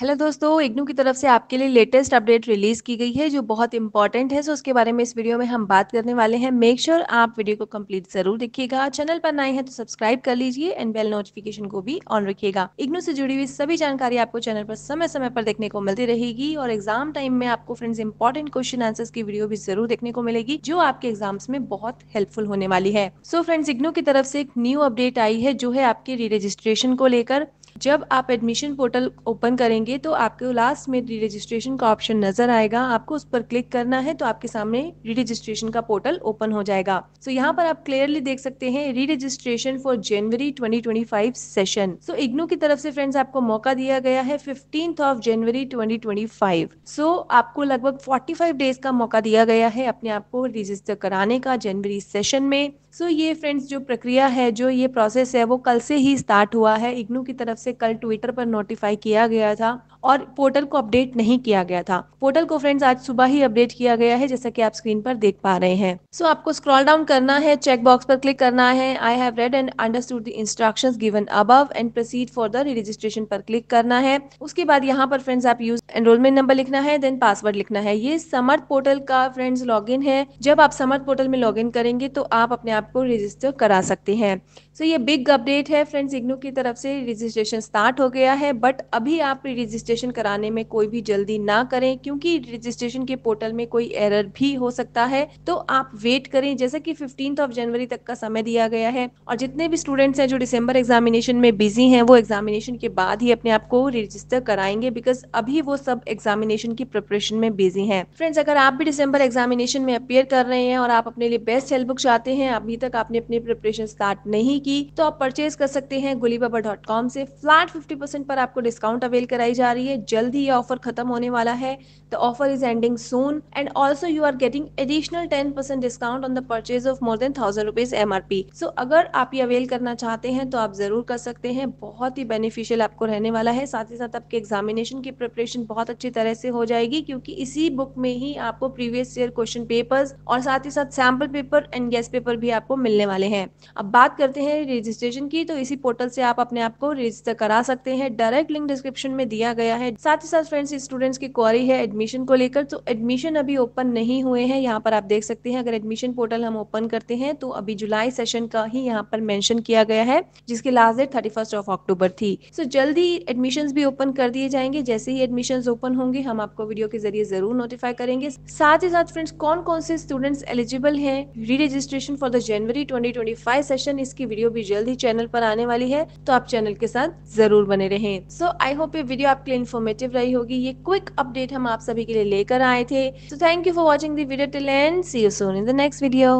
hello दोस्तों इग्नू की तरफ से आपके लिए लेटेस्ट अपडेट रिलीज़ की गई है जो बहुत इंपॉर्टेंट है सो उसके बारे में इस वीडियो में हम बात करने वाले हैं मेक श्योर sure आप वीडियो को कंप्लीट जरूर देखिएगा चैनल पर नए हैं तो सब्सक्राइब कर लीजिए एंड बेल नोटिफिकेशन को भी ऑन रखिएगा इग्नू से जुड़ी हुई सभी जानकारी आपको चैनल पर समय समय पर देखने को मिलती रहेगी और एग्जाम टाइम में आपको फ्रेंड्स इंपॉर्टेंट क्वेश्चन आंसर की वीडियो भी जरूर देखने को मिलेगी जो आपके एग्जाम्स में बहुत हेल्पफुल होने वाली है सो फ्रेंड्स इग्नू की तरफ से एक न्यू अपडेट आई है जो है आपके री रजिस्ट्रेशन को लेकर जब आप एडमिशन पोर्टल ओपन करेंगे तो आपके लास्ट में री रजिस्ट्रेशन का ऑप्शन नजर आएगा आपको उस पर क्लिक करना है तो आपके सामने री रजिस्ट्रेशन का पोर्टल ओपन हो जाएगा सो so, यहाँ पर आप क्लियरली देख सकते हैं re registration for January 2025 session so IGNOU की तरफ से फ्रेंड्स आपको मौका दिया गया है fifteen of January twenty so so, आपको लगभग फोर्टी डेज का मौका दिया गया है अपने आप को रजिस्टर कराने का जनवरी सेशन में सो so, ये फ्रेंड्स जो प्रक्रिया है जो ये प्रोसेस है वो कल से ही स्टार्ट हुआ है इग्नू की तरफ से कल ट्विटर पर नोटिफाई किया गया था और पोर्टल को अपडेट नहीं किया गया था पोर्टल को फ्रेंड्स आज सुबह ही अपडेट किया गया है जैसा कि आप स्क्रीन पर देख पा रहे हैं सो so, आपको स्क्रॉल डाउन करना है चेक बॉक्स पर क्लिक करना है I have read and understood the instructions given above and proceed for the registration पर क्लिक करना है उसके बाद यहाँ पर फ्रेंड्स आप यूज एनरोलमेंट नंबर लिखना है देन पासवर्ड लिखना है ये समर्थ पोर्टल का फ्रेंड्स लॉग है जब आप समर्थ पोर्टल में लॉग करेंगे तो आप अपने आप को रजिस्टर करा सकते हैं सो so, ये बिग अपडेट है फ्रेंड्स इग्नू की तरफ से रजिस्ट्रेशन स्टार्ट हो गया है बट अभी आप रजिस्टर रजिस्ट्रेशन कराने में कोई भी जल्दी ना करें क्योंकि रजिस्ट्रेशन के पोर्टल में कोई एरर भी हो सकता है तो आप वेट करें जैसा कि फिफ्टीन ऑफ जनवरी तक का समय दिया गया है और जितने भी स्टूडेंट्स हैं जो डिसम्बर एग्जामिनेशन में बिजी हैं वो एग्जामिनेशन के बाद ही अपने आप को रजिस्टर कराएंगे बिकॉज अभी वो सब एग्जामिनेशन की प्रिपरेशन में बिजी हैं फ्रेंड्स अगर आप भी डिसम्बर एग्जामिनेशन में अपेयर कर रहे हैं और आप अपने लिए बेस्ट हेल्प बुक चाहते हैं अभी तक आपने अपनी प्रिपरेशन स्टार्ट नहीं की तो आप परचेज कर सकते हैं गुली से फ्लैट फिफ्टी पर आपको डिस्काउंट अवेल कराई जा रही रही है जल्द ही ये ऑफर खत्म होने वाला है the offer is ending soon and also you are getting additional ten percent discount on the purchase of more than thousand rupees M R P so अगर आप ये अवेल करना चाहते हैं तो आप जरूर कर सकते हैं बहुत ही बेनिफिशियल आपको रहने वाला है साथ ही साथ आपके एग्जामिनेशन की प्रिपरेशन बहुत अच्छी तरह से हो जाएगी क्योंकि इसी बुक में ही आपको प्रीवियस ईयर क्वेश्चन पेपर्स और साथ ही साथ sample paper and guess paper भी आपको मिलने वाले हैं अब बात करते हैं रजिस्ट्रेशन की तो इसी पोर्टल से आप अपने आप को रजिस्टर करा सकते हैं डायरेक्ट लिंक डिस्क्रिप्शन में दिया गया गया है साथ ही साथ फ्रेंड्स स्टूडेंट्स की क्वारी है एडमिशन को लेकर तो एडमिशन अभी ओपन नहीं हुए हैं यहाँ पर आप देख सकते हैं अगर एडमिशन पोर्टल हम ओपन करते हैं तो अभी जुलाई सेशन का ही यहाँ पर मेंशन किया गया है जिसकी last date thirty first of October थी सो so, जल्द ही एडमिशन भी ओपन कर दिए जाएंगे जैसे ही एडमिशन ओपन होंगे हम आपको वीडियो के जरिए जरूर नोटिफाई करेंगे साथ ही साथ फ्रेंड्स कौन कौन से स्टूडेंट्स एलिजिबल है re registration for the January twenty session इसकी वीडियो भी जल्द ही चैनल पर आने वाली है तो आप चैनल के साथ जरूर बने रहे सो आई होप ये वीडियो आपके लिए इन्फॉर्मेटिव रही होगी ये क्विक अपडेट हम आप सभी के लिए लेकर आए थे so thank you for watching video video till end see you soon in the next video